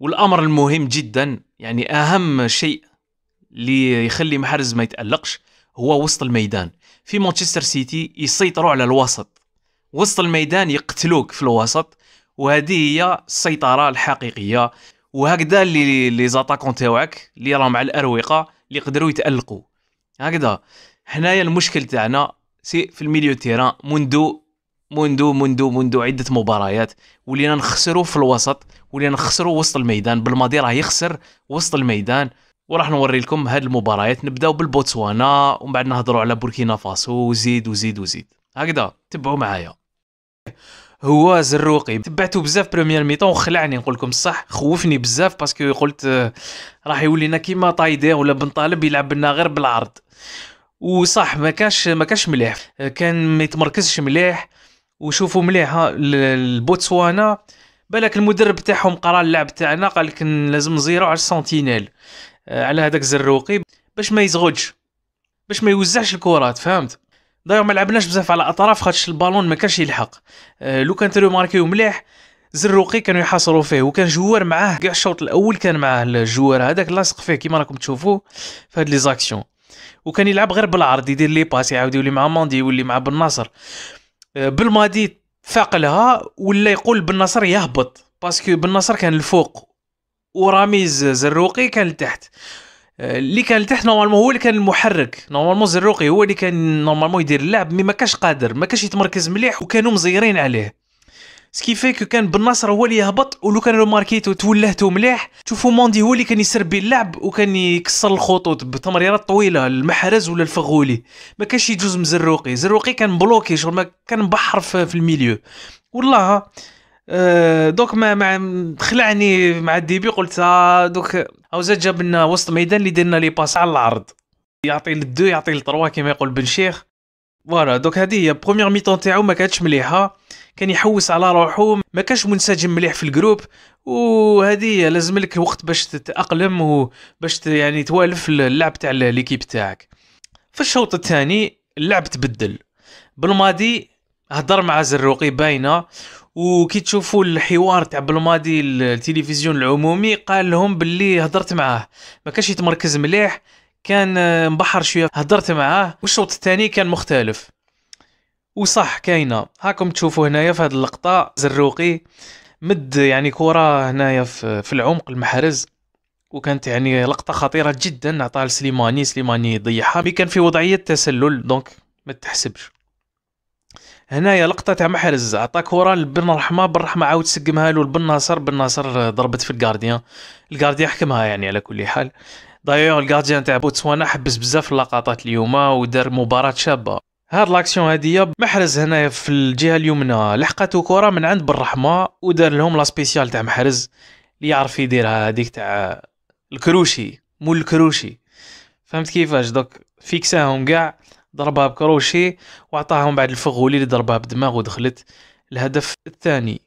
والامر المهم جدا يعني اهم شيء اللي يخلي محرز ما يتالقش هو وسط الميدان في مانشستر سيتي يسيطروا على الوسط وسط الميدان يقتلوك في الوسط وهذه هي السيطره الحقيقيه وهكذا اللي لي زاتاكون تاعك اللي راهم على الاروقه اللي يقدروا يتالقوا هكذا حنايا المشكل تاعنا سي في الميليو تيران منذ منذ منذ منذ عده مباريات ولينا نخسروا في الوسط ولينا نخسروا وسط الميدان بالماضي راه يخسر وسط الميدان وراح نوري لكم هاد المباريات نبداو بالبوتسوانا ومن بعد نهضروا على بوركينا فاسو وزيد وزيد وزيد هكذا تبعوا معايا هو زروقي تبعته بزاف بريمير ميطون وخلعني نقول لكم الصح خوفني بزاف باسكو قلت آه، راح يولينا كيما طايدين ولا بن طالب يلعب لنا غير بالعرض وصح ما كانش ما كانش مليح آه، كان ما يتمركزش مليح وشوفوا مليح البوتسوانا بالك المدرب تاعهم قرا اللعب تاعنا قال لك لازم نزيرو على السنتينيل آه، على هذاك الزروقي باش ما يزغدش باش ما يوزعش الكرات فهمت دايوغ ما لعبناش بزاف على الاطراف خاطش البالون ما كانش يلحق آه، لو كان تلو ماركيو مليح زروقي كانوا يحاصروا فيه وكان جوار معاه كاع الشوط الاول كان معاه الجوار هذاك لاصق فيه كيما راكم تشوفوه في هاد لي زاكسيون وكان يلعب غير بالعرض يدير لي باس يعاود يولي مع ماندي يولي مع بن ناصر آه، بالماضي ثاقلها ولا يقول بالنصر يهبط باسكو بالنصر كان الفوق وراميز زروقي كان لتحت آه، اللي كان لتحت نورمالمون هو اللي كان المحرك نورمالمون زروقي هو اللي كان نورمالمون يدير اللعب مي ما كاش قادر ما كاش يتمركز مليح وكانوا مزيرين عليه سكي في كو كان نصر هو اللي يهبط ولو كان لو ماركيتو تولهتو مليح تشوفو موندي هو اللي كان يسربي اللعب وكان يكسر الخطوط بتمريرات طويله المحرز ولا الفغولي ما كانش يجوز مزروقي زروقي كان بلوكي شغل ما كان بحر في الميليو والله أه دوك ما مع خلعني مع الديبي قلت آه دوك اوزا جاب لنا وسط ميدان اللي درنا لي باس على العرض يعطي للدو يعطي للطروا كما يقول بن شيخ فوالا دونك هذه هي بروميير ميطون تاعو ما كانتش مليحه كان يحوس على روحو ما كانش منسجم مليح في الجروب وهذه لازم لك وقت باش تتاقلم وباش يعني توالف اللعب تاع ليكيب تاعك في الشوط الثاني اللعب تبدل بالماضي هضر مع زروقي باينه وكي تشوفوا الحوار تاع بالماضي التلفزيون العمومي قال لهم باللي هضرت معاه ما كانش يتمركز مليح كان مبحر آه، شويه هضرت معاه والشوط الثاني كان مختلف وصح كاينه هاكم تشوفوا هنايا في هذه اللقطه زروقي مد يعني كره هنايا في العمق المحرز وكانت يعني لقطه خطيره جدا عطاها لسليماني سليماني ضيعها مي كان في وضعيه تسلل دونك ما تحسبش هنايا لقطه تاع محرز عطا كره لبن رحمه بن رحمه عاود سقمها له لبن ناصر بن ناصر ضربت في الجارديان الجارديان حكمها يعني على كل حال دايوغ الغارديان تاع بوتسوانا حبس بزاف اللقطات اليوم ودار مباراه شابه هاد لاكسيون هادية محرز هنايا في الجهه اليمنى لحقته كره من عند بالرحمه ودار لهم لا سبيسيال تاع محرز اللي يعرف يديرها هذيك تاع الكروشي مول الكروشي فهمت كيفاش دوك فيكساهم كاع ضربها بكروشي وعطاهم بعد الفغولي اللي ضربها بدماغ ودخلت الهدف الثاني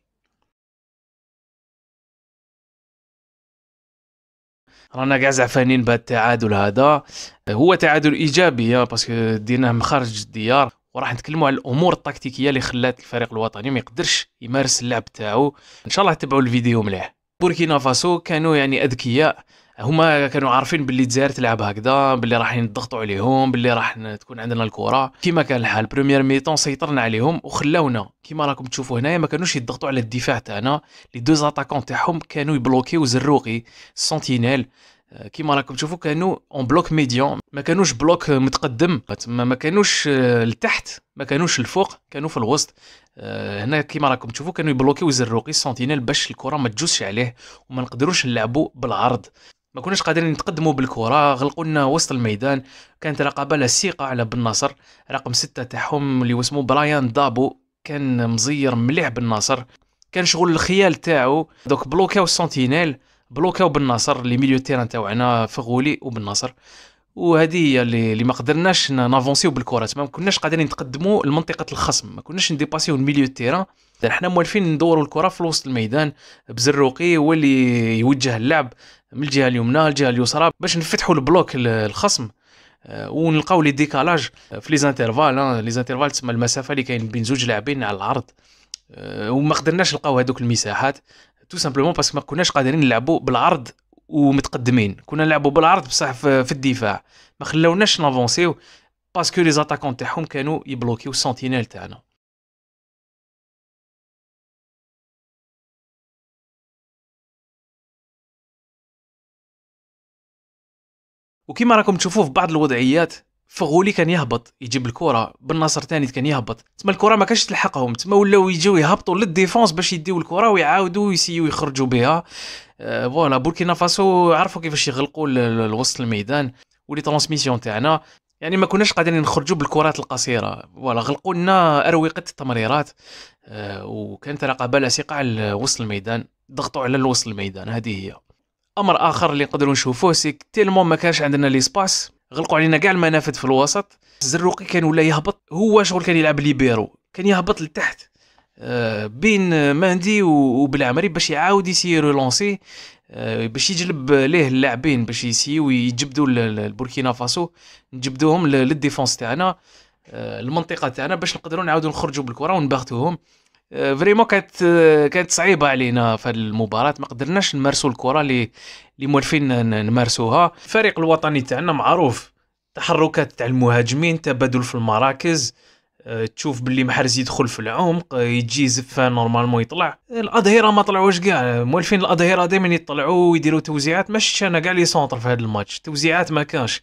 رانا كاع زعفانين بهذا التعادل هذا هو تعادل ايجابي باسكو آه، ديناه من خارج الديار وراح نتكلموا على الامور التكتيكيه اللي خلات الفريق الوطني ما يقدرش يمارس اللعب تاعو ان شاء الله تبعوا الفيديو مليح بوركينا فاسو كانوا يعني اذكياء هما كانوا عارفين باللي الجزائر تلعب هكذا باللي راح نضغطوا عليهم باللي راح تكون عندنا الكره كيما كان الحال بريمير ميتون سيطرنا عليهم وخلاونا كيما راكم تشوفوا هنايا ما كانوش يضغطوا على الدفاع تاعنا لي دوز اتاكون تاعهم كانوا يبلوكيو زروقي سنتينيل آه، كيما راكم تشوفوا كانوا اون بلوك ميديون ما كانوش بلوك متقدم تما ما كانوش آه، لتحت ما كانوش الفوق كانوا في الوسط آه، هنا كيما راكم تشوفوا كانوا يبلوكيو زروقي سنتينيل باش الكره ما تجوش عليه وما نقدروش نلعبوا بالعرض ما كناش قادرين نتقدموا بالكره غلقوا لنا وسط الميدان كانت رقابه لاصقه على بن نصر رقم ستة تاعهم اللي هو اسمه برايان دابو كان مزير مليح بن نصر كان شغل الخيال تاعو دوك بلوكاو السنتينيل بلوكاو بن نصر لي ميليو تيران تاعنا فغولي وبن نصر وهذه هي اللي ما قدرناش نافونسيو بالكرة ما كناش قادرين نتقدموا لمنطقه الخصم ما كناش نديباسيو الميليو تيران حنا موالفين ندوروا الكره في وسط الميدان بزروقي هو اللي يوجه اللعب من الجهه اليمنى الجهه اليسرى باش نفتحوا البلوك الخصم آه، ونلقاو لي ديكالاج في لي زانترفال آه، لي زانترفال تسمى المسافه اللي كاين بين زوج لاعبين على العرض آه، وما قدرناش نلقاو هذوك المساحات تو سامبلومون باسكو ما كناش قادرين نلعبوا بالعرض ومتقدمين كنا نلعبوا بالعرض بصح في الدفاع ما خلاوناش نافونسيو باسكو لي زاتاكون تاعهم كانوا يبلوكيو السنتينيل تاعنا وكما راكم تشوفوا في بعض الوضعيات فغولي كان يهبط يجيب الكره بالنصر ثاني كان يهبط تما الكره ما كانش تلحقهم تما ولاو يجيو يهبطوا للديفونس باش يديو الكره ويعاودوا يسيو يخرجوا بها آه، فوالا أه بوركينا فاسو عرفوا كيفاش يغلقوا الوسط الميدان ولي ترانسميسيون تاعنا يعني ما كناش قادرين نخرجوا بالكرات القصيره فوالا غلقوا لنا اروقه التمريرات أه وكانت رقابه لاصقه على وسط الميدان ضغطوا على الوسط الميدان هذه هي امر اخر اللي نقدروا نشوفوه سيك تيلمون ما كانش عندنا لي سباس غلقوا علينا كاع المنافذ في الوسط الزروقي كان ولا يهبط هو شغل كان يلعب ليبيرو كان يهبط لتحت آه، بين مهدي وبالعمري باش يعاود يسير لونسي آه، باش يجلب ليه اللاعبين باش يسيو يجبدوا البوركينا فاسو نجبدوهم للديفونس تاعنا آه، المنطقه تاعنا باش نقدروا نعاودوا نخرجوا بالكره ونبغتوهم آه، فريمون كانت آه، كانت صعيبه علينا في المباراه ما قدرناش نمارسوا الكره اللي اللي موالفين نمارسوها الفريق الوطني تاعنا معروف تحركات تاع المهاجمين تبادل في المراكز آه، تشوف باللي محرز يدخل في العمق يجي زفان نورمالمون يطلع الاظهره ما طلعوش كاع موالفين الاظهره دائما يطلعوا ويديروا توزيعات ما انا كاع لي سونتر في هذا الماتش توزيعات ما كانش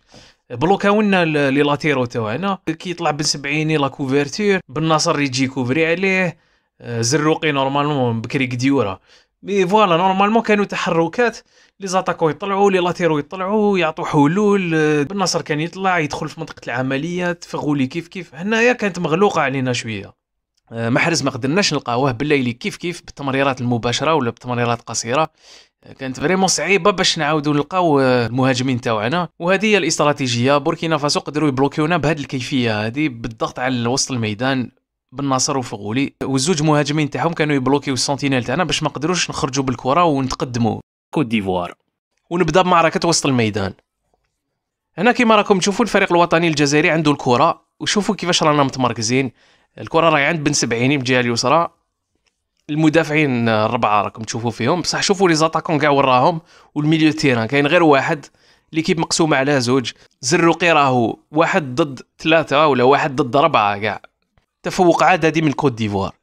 بلوكاونا لي لاتيرو تاعنا كي يطلع بن سبعيني لا كوفرتير بن يجي كوفري عليه زروقي نورمالمون بكري قديوره مي فوالا نورمالمون كانوا تحركات لي زاتاكو يطلعوا لي لاتيرو يطلعوا يعطوا حلول بنصر كان يطلع يدخل في منطقه العمليات في كيف كيف هنايا كانت مغلوقه علينا شويه آه، محرز ما قدرناش نلقاوه بالليل كيف كيف بالتمريرات المباشره ولا بالتمريرات قصيره آه، كانت فريمون صعيبه باش نعاودوا نلقاو آه، المهاجمين تاعنا وهذه هي الاستراتيجيه بوركينا فاسو قدروا يبلوكيونا بهذه الكيفيه هذه بالضغط على وسط الميدان بن ناصر وفغولي والزوج مهاجمين تاعهم كانوا يبلوكيو السنتينيل تاعنا باش ما نقدروش نخرجوا بالكره ونتقدموا كوت ديفوار ونبدا بمعركه وسط الميدان هنا كيما راكم تشوفوا الفريق الوطني الجزائري عنده الكره وشوفوا كيفاش رانا متمركزين الكره راهي عند بن سبعيني بالجهه اليسرى المدافعين الربعه راكم تشوفوا فيهم بصح شوفوا لي زاتاكون كاع وراهم والميليو تيران كاين غير واحد ليكيب مقسومه على زوج زروقي راهو واحد ضد ثلاثه ولا واحد ضد ربعه كاع تفوق عددي من كوت ديفوار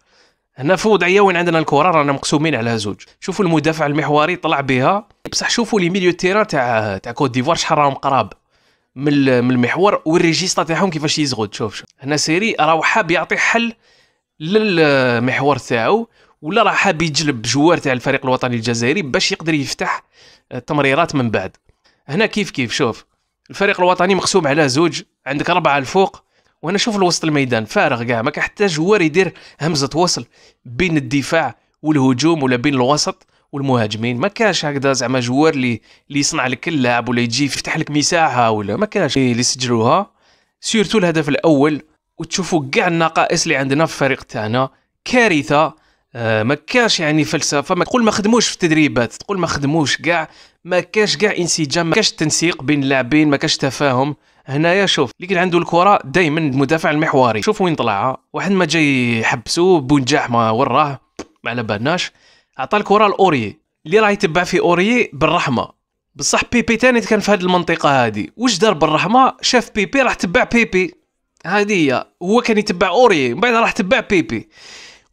هنا في وضعيه وين عندنا الكره رانا مقسومين على زوج شوفوا المدافع المحوري طلع بها بصح شوفوا لي ميليو تيران تاع تاع كوت ديفوار شحال راهم قراب من من المحور والريجيستا تاعهم كيفاش يزغد شوف شوف هنا سيري راهو حاب يعطي حل للمحور تاعو ولا راه حاب يجلب جوار تاع الفريق الوطني الجزائري باش يقدر يفتح التمريرات من بعد هنا كيف كيف شوف الفريق الوطني مقسوم على زوج عندك ربعه الفوق وانا شوف الوسط الميدان فارغ كاع ما كيحتاج جوار يدير همزه وصل بين الدفاع والهجوم ولا بين الوسط والمهاجمين ما كاش هكذا زعما جوار اللي اللي يصنع لك اللاعب ولا يجي يفتح لك مساحه ولا ما كاش إيه، اللي سجلوها سيرتو الهدف الاول وتشوفوا كاع النقائص اللي عندنا في الفريق تاعنا كارثه آه ما كاش يعني فلسفه ما تقول ما خدموش في التدريبات تقول ما خدموش كاع ما كاش كاع انسجام ما كاش تنسيق بين اللاعبين ما كاش تفاهم هنايا شوف اللي كان عنده الكره دائما المدافع المحوري شوف وين طلعها واحد ما جاي يحبسو بونجاح ما وراه ما على بالناش عطى الكره لاوري اللي راه يتبع في اوري بالرحمه بصح بيبي تاني كان في هذه المنطقه هذه واش دار بالرحمه شاف بيبي راح تبع بيبي هذه هي هو كان يتبع اوري من بعد راح تبع بيبي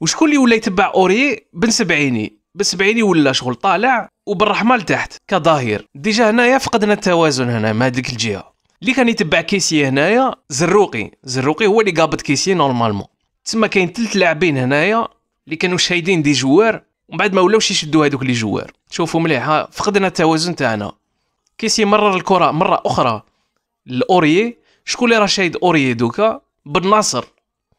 وشكون اللي ولا يتبع اوري بن سبعيني بن سبعيني ولا شغل طالع وبالرحمه لتحت كظهير ديجا هنايا فقدنا التوازن هنا مع هاديك الجهه اللي كان يتبع كيسيه هنايا زروقي زروقي هو اللي قابض كيسيه نورمالمون تما كاين ثلاث لاعبين هنايا اللي كانوا شايدين دي جوار ومن بعد ما ولاوش يشدوا هذوك لي جوار شوفوا مليح فقدنا التوازن تاعنا كيسي مرر الكره مره اخرى لاوريي شكون اللي راه شايد اوريي دوكا بن ناصر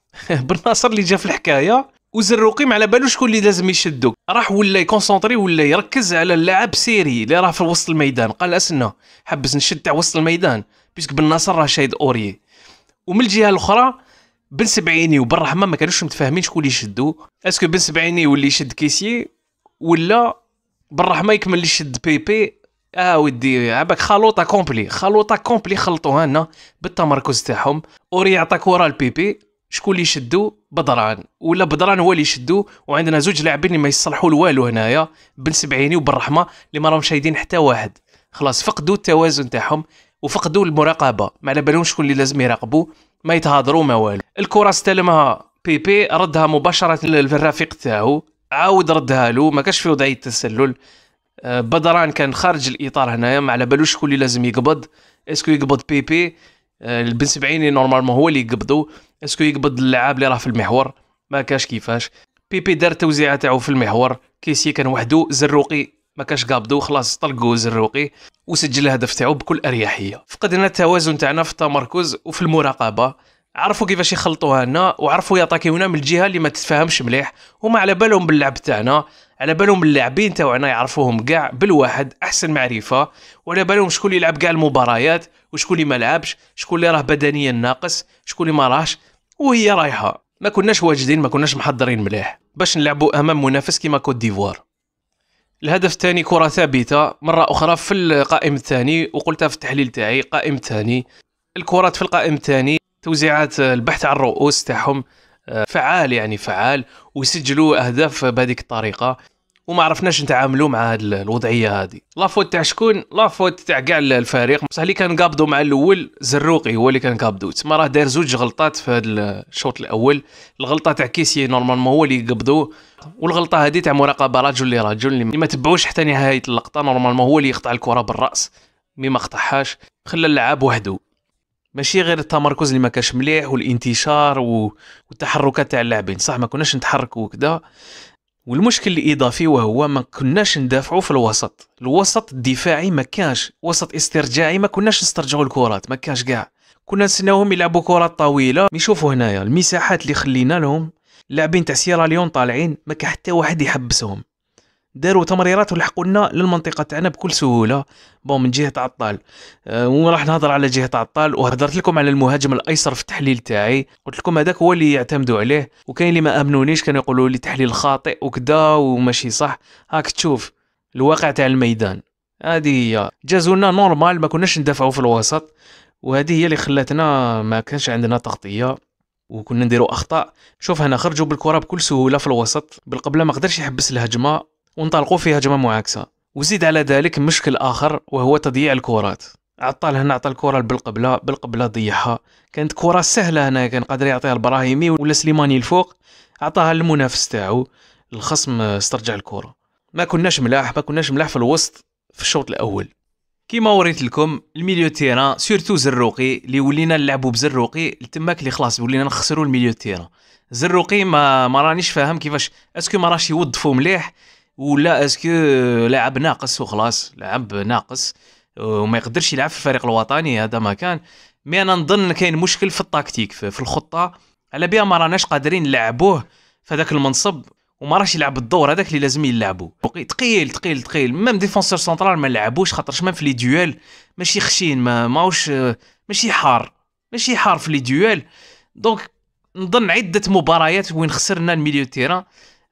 بن ناصر اللي جا في الحكايه وزروقي ما على بالو شكون اللي لازم يشدو راح ولا يكونسونطري ولا يركز على اللاعب سيري اللي راه في وسط الميدان قال اسنا حبس نشد تاع وسط الميدان بيسك بن ناصر راه شايد اوريي ومن الجهه الاخرى بن سبعيني وبن رحمه ما كانوش متفاهمين شكون اللي يشدو اسكو بن سبعيني واللي يشد كيسي ولا بن رحمه يكمل اللي يشد بيبي اه ودي عباك خلوطه كومبلي خلوطه كومبلي خلطوها لنا بالتمركز تاعهم اوري يعطى كره لبيبي شكون اللي يشدو بدران ولا بدران هو اللي يشدو وعندنا زوج لاعبين اللي ما يصلحوا لوالو هنايا بن سبعيني وبالرحمه اللي ما راهم شايدين حتى واحد خلاص فقدوا التوازن تاعهم وفقدوا المراقبه ما على بالهم شكون اللي لازم يراقبوا ما يتهضروا ما والو الكره استلمها بيبي ردها مباشره للرفيق تاعو عاود ردها له ما كانش في وضعيه تسلل آه، بدران كان خارج الاطار هنايا ما على بالوش شكون اللي لازم يقبض اسكو يقبض بيبي آه، البن سبعيني نورمالمون هو اللي يقبضو اسكو يقبض اللعاب اللي راه في المحور ما كاش كيفاش بيبي دار التوزيعه تاعو في المحور كيسي كان وحدو زروقي ما كاش قابضو خلاص طلقو زروقي وسجل الهدف تاعو بكل اريحيه فقدنا التوازن تاعنا في التمركز وفي المراقبه عرفوا كيفاش يخلطوها لنا وعرفوا ياتاكيونا من الجهه اللي ما تتفاهمش مليح هما على بالهم باللعب تاعنا على بالهم اللاعبين تاعنا يعرفوهم كاع بالواحد احسن معرفه وعلى بالهم شكون اللي يلعب كاع المباريات وشكون اللي ما لعبش شكون اللي راه بدنيا ناقص شكون اللي ما راهش وهي رايحه ما كناش واجدين ما كناش محضرين مليح باش نلعبوا امام منافس كيما كوت ديفوار الهدف الثاني كره ثابته مره اخرى في القائم الثاني وقلتها في التحليل تاعي قائم ثاني الكرات في القائم الثاني توزيعات البحث عن الرؤوس تاعهم آه، فعال يعني فعال ويسجلوا اهداف بهذيك الطريقه وما عرفناش نتعاملوا مع هذه الوضعيه هذه لافوت تاع شكون لافوت تاع كاع الفريق بصح اللي كان قابضوا مع الاول زروقي هو اللي كان قابضو تما راه دار زوج غلطات في هذا الشوط الاول الغلطه تاع كيسي نورمالمون هو اللي يقبضوه والغلطه هذه تاع مراقبه رجل لرجل اللي ما تبعوش حتى نهايه اللقطه نورمالمون هو اللي يقطع الكره بالراس مي ما قطعهاش خلى اللعاب وحده ماشي غير التمركز اللي ما كاش مليح والانتشار والتحركات تاع اللاعبين صح ما كناش نتحركوا كدا والمشكل الاضافي وهو ما كناش ندافعوا في الوسط الوسط الدفاعي ما كانش وسط استرجاعي ما كناش نسترجعوا الكرات ما كانش كاع كنا نسناهم يلعبوا كرات طويله يشوفوا هنايا المساحات اللي خلينا لهم لاعبين تاع سيرا ليون طالعين ما كان حتى واحد يحبسهم داروا تمريرات ولحقوا لنا للمنطقه تاعنا بكل سهوله بون من جهه عطال أه وراح نهضر على جهه عطال وهضرت لكم على المهاجم الايسر في التحليل تاعي قلت لكم هذاك هو اللي يعتمدوا عليه وكاين اللي ما امنونيش كانوا يقولوا لي تحليل خاطئ وكذا وماشي صح هاك تشوف الواقع تاع الميدان هذه هي جازولنا نورمال ما كناش ندافعوا في الوسط وهذه هي اللي خلاتنا ما كانش عندنا تغطيه وكنا نديروا اخطاء شوف هنا خرجوا بالكره بكل سهوله في الوسط بالقبله ما قدرش يحبس الهجمه وانطلقوا في هجمه معاكسه وزيد على ذلك مشكل اخر وهو تضييع الكرات عطال هنا عطى الكره بالقبله بالقبله ضيعها كانت كره سهله هنا كان قادر يعطيها البراهيمي ولا سليماني الفوق عطاها للمنافس تاعو الخصم استرجع الكره ما كناش ملاح ما كناش ملاح في الوسط في الشوط الاول كيما وريت لكم الميليو تيران سورتو زروقي اللي ولينا نلعبوا بزروقي تماك اللي خلاص ولينا نخسروا الميليو تيران زروقي ما ما رانيش فاهم كيفاش اسكو ما راش يوظفوا مليح ولا اسكو آه، لاعب ناقص وخلاص لاعب ناقص وما يقدرش يلعب في الفريق الوطني هذا ما كان مي انا نظن كاين مشكل في التكتيك في الخطه على بها ما راناش قادرين نلعبوه في هذاك المنصب وما راش يلعب الدور هذاك اللي لازم يلعبو ثقيل ثقيل ثقيل ميم ديفونسور سنترال ما لعبوش خاطرش ميم في لي ديوال ماشي خشين ما ماهوش آه، ماشي حار ماشي حار في لي ديوال دونك نظن عده مباريات وين خسرنا الميليو تيران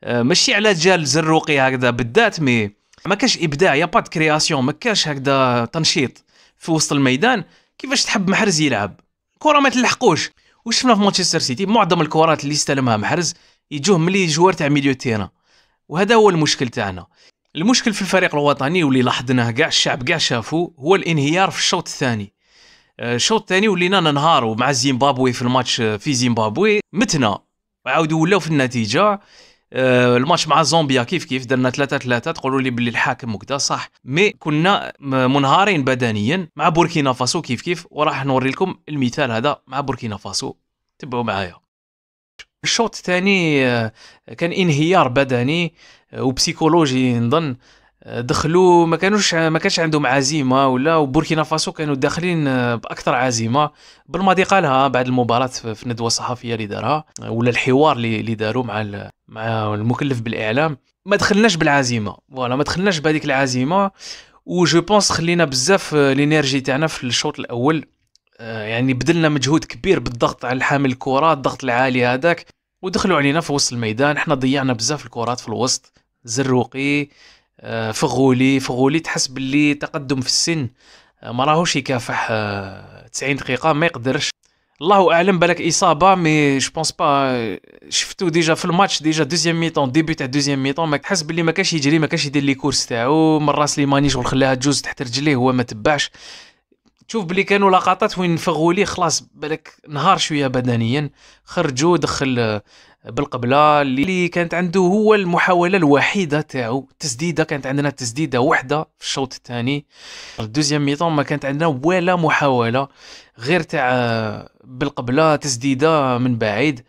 آه، ماشي على جال زروقي هكذا بالذات مي ما كاش ابداع يا با كرياسيون ما كاش هكذا تنشيط في وسط الميدان كيفاش تحب محرز يلعب كره ما تلحقوش وشفنا في مانشستر سيتي معظم الكرات اللي استلمها محرز يجوه ملي جوار تاع ميليو تيران وهذا هو المشكل تاعنا المشكل في الفريق الوطني واللي لاحظناه كاع الشعب كاع شافو هو الانهيار في الشوط الثاني آه، الشوط الثاني ولينا ننهاروا مع زيمبابوي في الماتش آه، في زيمبابوي متنا عاودوا ولاو في النتيجه آه، الماتش مع زومبيا كيف كيف درنا 3 3 تقولوا لي باللي الحاكم وكذا صح مي كنا منهارين بدنيا مع بوركينا فاسو كيف كيف وراح نوري لكم المثال هذا مع بوركينا فاسو تبعوا معايا الشوط الثاني آه، كان انهيار بدني آه، وبسيكولوجي نظن دخلوا ما كانوش ما كانش عندهم عزيمه ولا وبوركينا فاسو كانوا داخلين آه، باكثر عزيمه بالماضي قالها بعد المباراه في الندوه الصحفيه اللي دارها آه، ولا الحوار اللي داروا مع مع المكلف بالاعلام ما دخلناش بالعزيمه فوالا ما دخلناش بهذيك العزيمه و جو بونس خلينا بزاف آه، لينيرجي تاعنا في الشوط الاول يعني بدلنا مجهود كبير بالضغط على حامل الكره الضغط العالي هذاك ودخلوا علينا في وسط الميدان احنا ضيعنا بزاف الكرات في الوسط زروقي آه، فغولي فغولي تحس باللي تقدم في السن آه، ما راهوش يكافح 90 آه، دقيقه ما يقدرش الله اعلم بالك اصابه مي جو بونس با شفتو ديجا في الماتش ديجا دوزيام ميطون ديبي تاع دوزيام ميطون ما تحس باللي ما كاش يجري ما كاش يدير لي كورس تاعو من راس لي شغل خلاها تجوز تحت رجليه هو ما تبعش تشوف بلي كانوا لقطات وين فغولي خلاص بالك نهار شويه بدنيا خرجوا دخل بالقبله اللي كانت عنده هو المحاوله الوحيده تاعو تسديده كانت عندنا تسديده وحده في الشوط الثاني الدوزيام ميطون ما كانت عندنا ولا محاوله غير تاع بالقبله تسديده من بعيد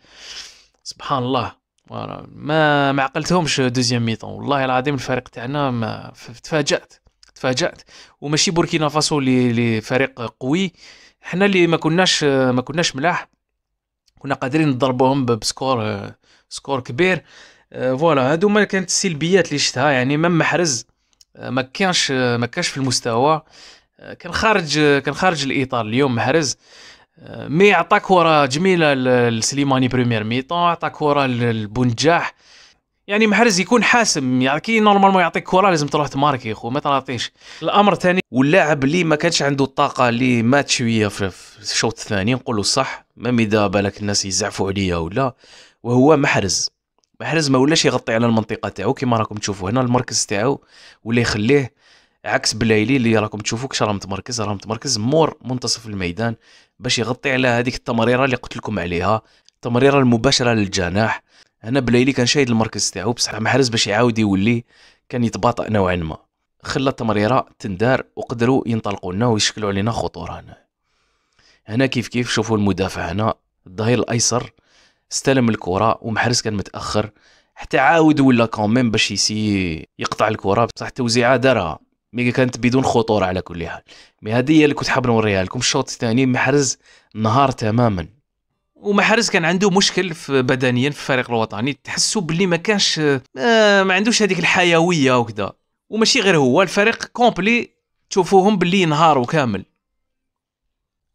سبحان الله ما ما عقلتهمش دوزيام ميطون والله العظيم الفريق تاعنا ما تفاجات تفاجات وماشي بوركينا فاسو اللي فريق قوي حنا اللي ما كناش ما كناش ملاح كنا قادرين نضربوهم بسكور آه، سكور كبير آه، فوالا هادو ما كانت السلبيات اللي شفتها يعني مام محرز آه، ما كانش ما كانش في المستوى كان خارج كان خارج الاطار اليوم محرز مي عطى كره جميله لسليماني بريمير ميطون عطى كره لبونجاح يعني محرز يكون حاسم يعني كي نورمالمون يعطيك كره لازم تروح تمارك يا خو ما تعطيش الامر ثاني واللاعب اللي ما كانش عنده الطاقه اللي مات شويه في الشوط الثاني نقولوا صح ما ميدا بالك الناس يزعفوا عليا ولا وهو محرز محرز ما ولاش يغطي على المنطقه تاعو كيما راكم تشوفوا هنا المركز تاعو ولا يخليه عكس بلايلي اللي راكم تشوفوا كش راه متمركز راه متمركز مور منتصف الميدان باش يغطي على هذيك التمريره اللي قلت لكم عليها التمريره المباشره للجناح انا بلايلي كان شايد المركز تاعو بصح محرز باش يعاود يولي كان يتباطا نوعا ما خلى التمريره تندار وقدروا ينطلقوا لنا ويشكلوا علينا خطوره هنا هنا كيف كيف شوفوا المدافع هنا الظهير الايسر استلم الكره ومحرز كان متاخر حتى عاود ولا كوميم باش يسي يقطع الكره بصح التوزيعه دارها مي كانت بدون خطوره على كل حال مي هذه هي اللي كنت حاب نوريها لكم الشوط الثاني محرز نهار تماما ومحرز كان عنده مشكل في بدنيا في الفريق الوطني تحسوا باللي ما كانش آه، ما عندوش هذيك الحيويه وكذا وماشي غير هو الفريق كومبلي تشوفوهم باللي نهاروا كامل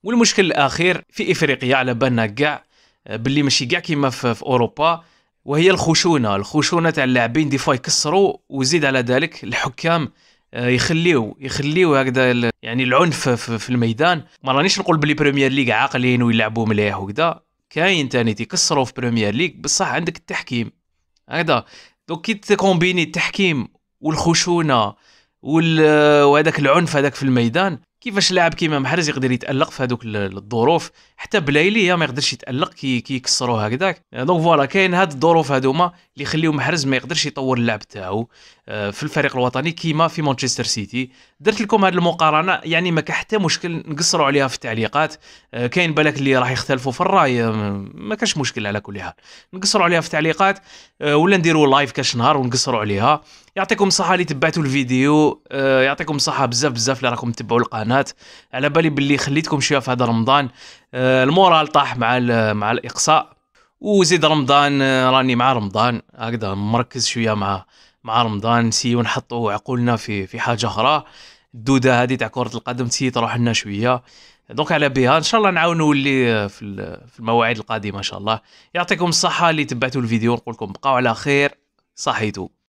والمشكل الاخير في افريقيا على بالنا كاع آه، باللي ماشي كاع كيما في, اوروبا وهي الخشونه الخشونه تاع اللاعبين دي فوا يكسروا وزيد على ذلك الحكام آه، يخليو يخليو هكذا يعني العنف في الميدان ما رانيش نقول بلي بريمير ليغ عاقلين ويلعبوا مليح وكذا كاين تاني تيكسرو في بريمير ليغ بصح عندك التحكيم هكذا دونك كي تكومبيني التحكيم والخشونه وهذاك العنف هذاك في الميدان كيفاش لاعب كيما محرز يقدر يتالق في هذوك الظروف حتى بلايلي ما يقدرش يتالق كي كيكسروه هكذاك دونك فوالا كاين هاد الظروف هذوما اللي يخليو محرز ما يقدرش يطور اللعب تاعو آه، في الفريق الوطني كيما في مانشستر سيتي درت لكم هذه المقارنه يعني ما حتى مشكل نقصروا عليها في التعليقات آه، كاين بالك اللي راح يختلفوا في الراي آه، ما كانش مشكل على كل حال نقصروا عليها في التعليقات ولا نديروا لايف كاش نهار ونقصروا عليها يعطيكم الصحة اللي تبعتوا الفيديو يعطيكم الصحة بزاف بزاف اللي راكم تبعوا القناة على بالي باللي خليتكم شوية في هذا رمضان المورال طاح مع مع الإقصاء وزيد رمضان راني مع رمضان هكذا مركز شوية مع مع رمضان نسيو نحطوا عقولنا في في حاجه اخرى الدوده هذه تاع كره القدم تسي تروح لنا شويه دونك على بها ان شاء الله نعاون نولي في المواعيد القادمه ان شاء الله يعطيكم الصحه اللي تبعتوا الفيديو نقول لكم بقاو على خير صحيتو